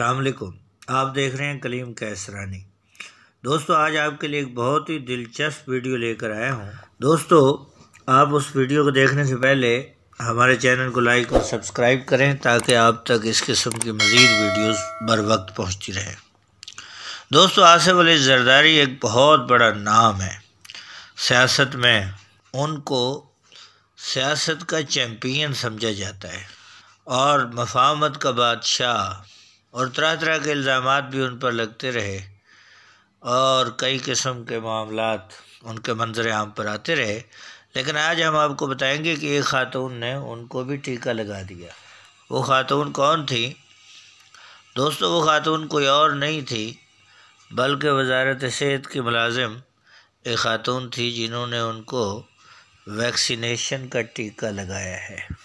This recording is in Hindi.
अलकुम आप देख रहे हैं कलीम कैसरानी दोस्तों आज आपके लिए एक बहुत ही दिलचस्प वीडियो लेकर आया हूँ दोस्तों आप उस वीडियो को देखने से पहले हमारे चैनल को लाइक और सब्सक्राइब करें ताकि आप तक इस किस्म की मज़ीद वीडियोस बर वक्त पहुँचती रहें दोस्तों आसिफ अली जरदारी एक बहुत बड़ा नाम है सियासत में उनको सियासत का चैम्पियन समझा जाता है और मफामत का बादशाह और तरह तरह के इल्ज़ाम भी उन पर लगते रहे और कई किस्म के मामला उनके मंजर आम पर आते रहे लेकिन आज हम आपको बताएंगे कि एक ख़ातून ने उनको भी टीका लगा दिया वो ख़ातून कौन थी दोस्तों वो ख़ातून कोई और नहीं थी बल्कि वजारत सेहत की मुलाजिम एक ख़ातून थी जिन्होंने उनको वैक्सीनेशन का टीका लगाया है